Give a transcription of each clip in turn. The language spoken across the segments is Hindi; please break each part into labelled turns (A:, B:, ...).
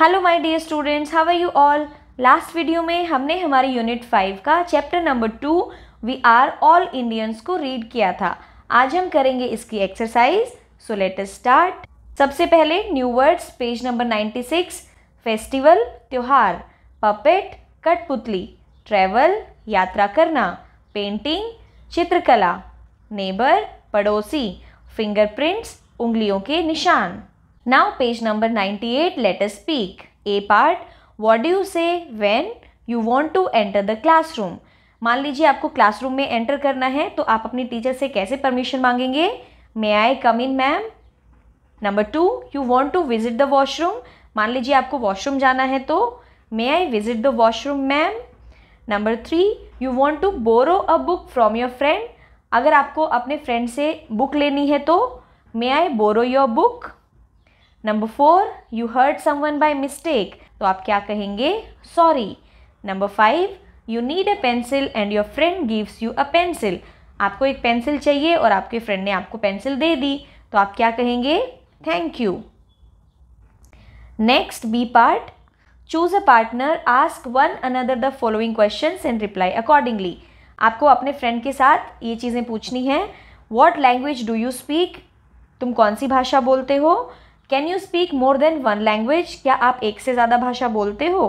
A: Hello my dear students how are you all last video में हमने हमारी यूनिट फाइव का chapter number two we are all Indians को रीड किया था आज हम करेंगे इसकी exercise so let us start सबसे पहले new words page number ninety six festival त्यौहार पपेट कठपुतली ट्रैवल यात्रा करना पेंटिंग चित्रकला नेबर पड़ोसी फिंगरप्रिंट्स उंगलियों के निशान Now page number 98 let us speak. A part what do you say when you want to enter the classroom? मान लीजिए आपको क्लासरूम में एंटर करना है तो आप अपनी टीचर से कैसे परमिशन मांगेंगे may I come in ma'am number two you want to visit the washroom मान लीजिए आपको वॉशरूम जाना है तो may I visit the washroom ma'am number three you want to borrow a book from your friend अगर आपको अपने फ्रेंड से बुक लेनी है तो may I borrow your book number four you hurt someone by mistake तो आप क्या कहेंगे sorry number five you need a pencil and your friend gives you a pencil आपको एक पेंसिल चाहिए और आपके फ्रेंड ने आपको पेंसिल दे दी तो आप क्या कहेंगे thank you next B part choose a partner ask one another the following question and reply accordingly आपको अपने फ्रेंड के साथ ये चीज़ें पूछनी है what language do you speak तुम कौन सी भाषा बोलते हो can you speak more than one language क्या आप एक से ज़्यादा भाषा बोलते हो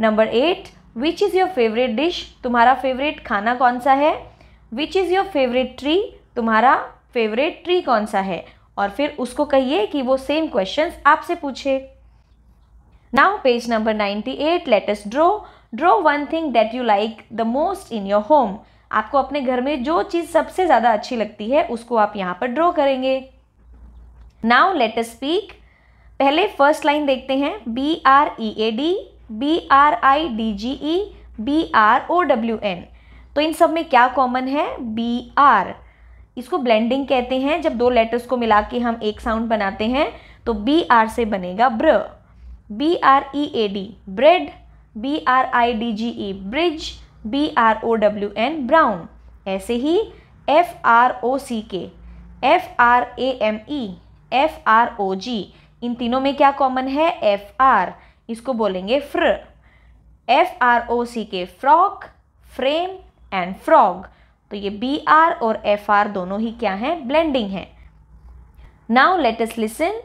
A: number eight which is your favourite dish तुम्हारा फेवरेट खाना कौन सा है विच इज़ योर फेवरेट ट्री तुम्हारा फेवरेट ट्री कौन सा है और फिर उसको कहिए कि वो सेम क्वेश्चंस आपसे पूछे now page number ninety eight let's draw draw one thing that you like the most in your home आपको अपने घर में जो चीज़ सबसे ज़्यादा अच्छी लगती है उसको आप यहाँ पर ड्रॉ करेंगे नाउ लेट स्पीक पहले फर्स्ट लाइन देखते हैं B R E A D B R I D G E B R O W N तो इन सब में क्या कॉमन है बी आर इसको ब्लेंडिंग कहते हैं जब दो लेटर्स को मिला के हम एक साउंड बनाते हैं तो बी आर से बनेगा br B R E A D bread B R I D G E bridge B R O W N brown ऐसे ही F R O C K F R A M E F R O G इन तीनों में क्या कॉमन है एफ आर इसको बोलेंगे फ्र एफ आर ओ सी के फ्रॉक फ्रेम एंड फ्रॉग तो ये बी आर और एफ आर दोनों ही क्या हैं ब्लेंडिंग हैं now let us listen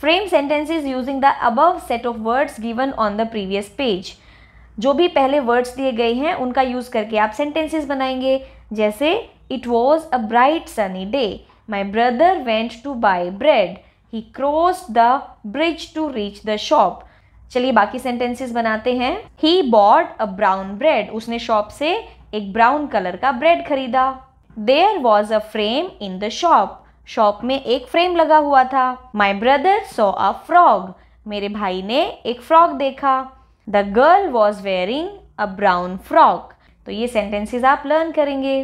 A: frame sentences using the above set of words given on the previous page जो भी पहले वर्ड्स दिए गए हैं उनका यूज़ करके आप सेंटेंसेस बनाएंगे जैसे it was a bright sunny day My brother went to buy bread. He crossed the bridge to reach the shop. चलिए बाकी सेंटेंसेस बनाते हैं ही बॉट अ ब्राउन ब्रेड उसने शॉप से एक ब्राउन कलर का ब्रेड खरीदा there was a frame in the shop shop में एक फ्रेम लगा हुआ था my brother so a frog मेरे भाई ने एक फ्रॉग देखा the girl was wearing a brown frock तो ये सेंटेंसेस आप लर्न करेंगे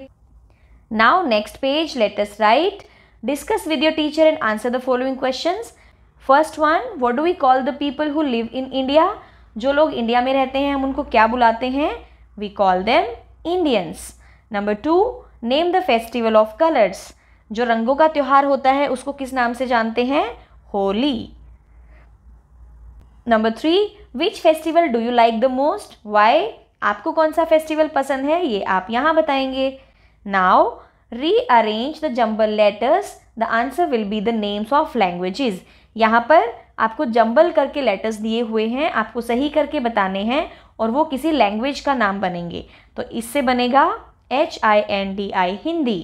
A: now next page let write Discuss with your teacher and answer the following questions. First one, what do we call the people who live in India? जो लोग इंडिया में रहते हैं हम उनको क्या बुलाते हैं we call them Indians number two name the festival of colours जो रंगों का त्यौहार होता है उसको किस नाम से जानते हैं Holi number three which festival do you like the most why आपको कौन सा फेस्टिवल पसंद है ये आप यहाँ बताएंगे now rearrange the jumble letters the answer will be the names of languages यहाँ पर आपको जम्बल करके लेटर्स दिए हुए हैं आपको सही करके बताने हैं और वो किसी लैंग्वेज का नाम बनेंगे तो इससे बनेगा H I N D I Hindi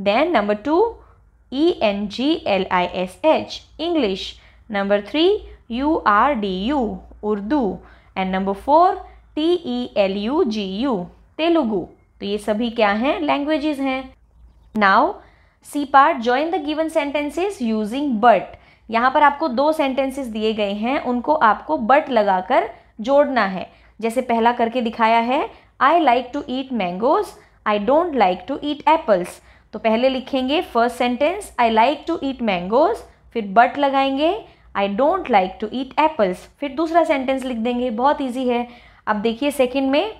A: then number two E N G L I S H English number three U R D U Urdu and number four T E L U G U Telugu तो ये सभी क्या हैं लैंग्वेजेस हैं now C part join the given sentences using but यहाँ पर आपको दो सेंटेंसेस दिए गए हैं उनको आपको बट लगाकर जोड़ना है जैसे पहला करके दिखाया है I like to eat mangoes I don't like to eat apples तो पहले लिखेंगे first sentence I like to eat mangoes फिर बट लगाएंगे I don't like to eat apples फिर दूसरा सेंटेंस लिख देंगे बहुत ईजी है अब देखिए सेकेंड में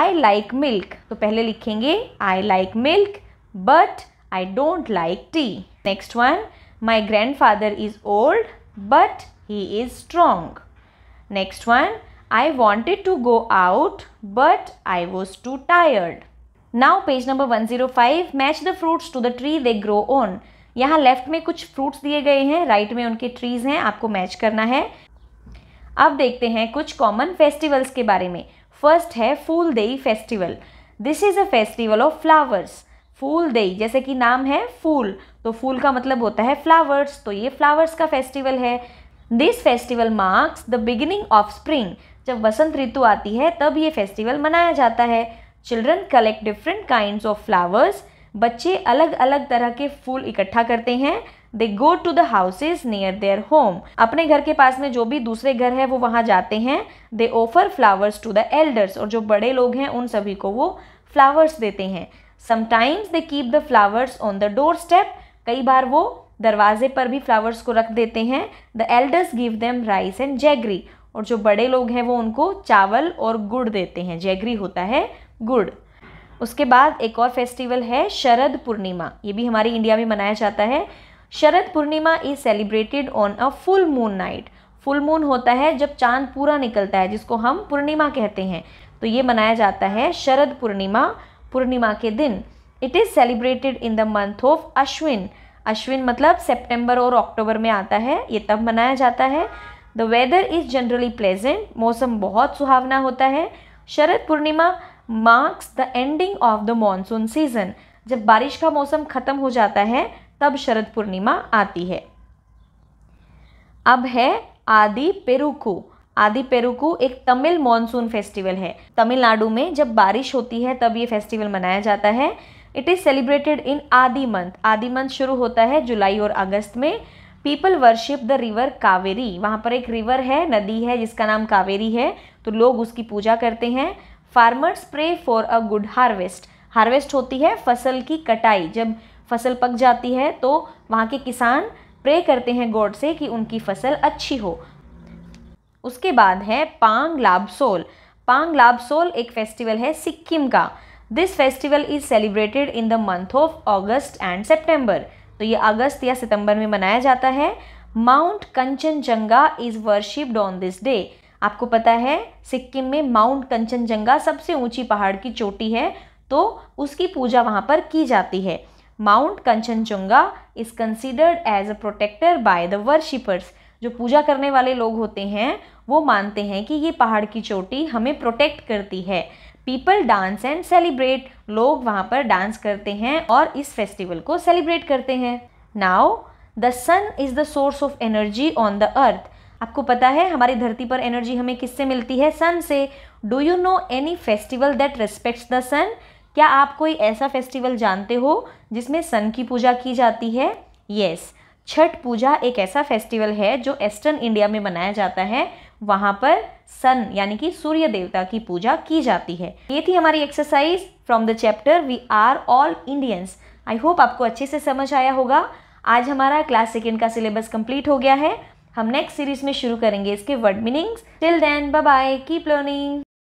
A: आई लाइक मिल्क तो पहले लिखेंगे I like milk but I don't like tea. Next one, my grandfather is old but he is strong. Next one, I wanted to go out but I was too tired. Now page number 105, match the fruits to the tree they grow on. यहाँ लेफ्ट में कुछ फ्रूट्स दिए गए हैं राइट में उनके ट्रीज़ हैं आपको मैच करना है अब देखते हैं कुछ कॉमन फेस्टिवल्स के बारे में फर्स्ट है Phool Dei festival this is a festival of flowers Phool Dei जैसे कि नाम है फूल तो फूल का मतलब होता है फ्लावर्स तो ये फ्लावर्स का फेस्टिवल है this festival marks the beginning of spring जब वसंत ऋतु आती है तब ये फेस्टिवल मनाया जाता है children collect different kind of flowers बच्चे अलग अलग तरह के फूल इकट्ठा करते हैं they go to the houses near their home अपने घर के पास में जो भी दूसरे घर है वो वहाँ जाते हैं they offer flowers to the elders और जो बड़े लोग हैं उन सभी को वो फ्लावर्स देते हैं sometimes they keep the flowers on the doorstep कई बार वो दरवाजे पर भी फ्लावर्स को रख देते हैं the elders give them rice and jaggery और जो बड़े लोग हैं वो उनको चावल और गुड़ देते हैं जैगरी होता है गुड़ उसके बाद एक और फेस्टिवल है शरद पूर्णिमा ये भी हमारी इंडिया में मनाया जाता है Sharad Purnima is celebrated on a full moon night full moon होता है जब चांद पूरा निकलता है जिसको हम पूर्णिमा कहते हैं तो ये मनाया जाता है शरद पूर्णिमा पूर्णिमा के दिन it is celebrated in the month of Ashwin Ashwin मतलब सेप्टेम्बर और अक्टूबर में आता है ये तब मनाया जाता है the weather is generally pleasant मौसम बहुत सुहावना होता है Sharad Purnima marks the ending of the monsoon season जब बारिश का मौसम ख़त्म हो जाता है तब शरद पूर्णिमा आती है अब है आदि पेरुकू आदि पेरुकु एक तमिल मॉनसून फेस्टिवल है तमिलनाडु में जब बारिश होती है तब ये फेस्टिवल मनाया जाता है इट इज़ सेलिब्रेटेड इन आदि मंथ आदि मंथ शुरू होता है जुलाई और अगस्त में people worship the river Kaveri वहाँ पर एक रिवर है नदी है जिसका नाम कावेरी है तो लोग उसकी पूजा करते हैं farmers pray for a good harvest harvest होती है फसल की कटाई जब फसल पक जाती है तो वहाँ के किसान प्रे करते हैं गॉड से कि उनकी फसल अच्छी हो उसके बाद है पांग लाबसोल पांग लाबसोल एक फेस्टिवल है सिक्किम का this festival is celebrated in the month of August and September तो ये अगस्त या सितंबर में मनाया जाता है Mount Kanchenjunga is worshipped on this day आपको पता है सिक्किम में माउंट कंचनजंगा सबसे ऊंची पहाड़ की चोटी है तो उसकी पूजा वहाँ पर की जाती है Mount Kanchenjunga is considered as a protector by the worshippers जो पूजा करने वाले लोग होते हैं वो मानते हैं कि ये पहाड़ की चोटी हमें प्रोटेक्ट करती है पीपल डांस एंड सेलिब्रेट लोग वहाँ पर डांस करते हैं और इस फेस्टिवल को सेलिब्रेट करते हैं now the sun is the source of energy on the earth आपको पता है हमारी धरती पर एनर्जी हमें किससे मिलती है सन से do you know any festival that respects the sun क्या आप कोई ऐसा फेस्टिवल जानते हो जिसमें सन की पूजा की जाती है येस yes. छठ पूजा एक ऐसा फेस्टिवल है जो एस्टर्न इंडिया में मनाया जाता है वहाँ पर सन यानी कि सूर्य देवता की पूजा की जाती है ये थी हमारी exercise from the chapter we are all Indians I hope आपको अच्छे से समझ आया होगा आज हमारा क्लास सेकेंड का सिलेबस कंप्लीट हो गया है हम नेक्स्ट सीरीज में शुरू करेंगे इसके word meanings till then bye bye keep learning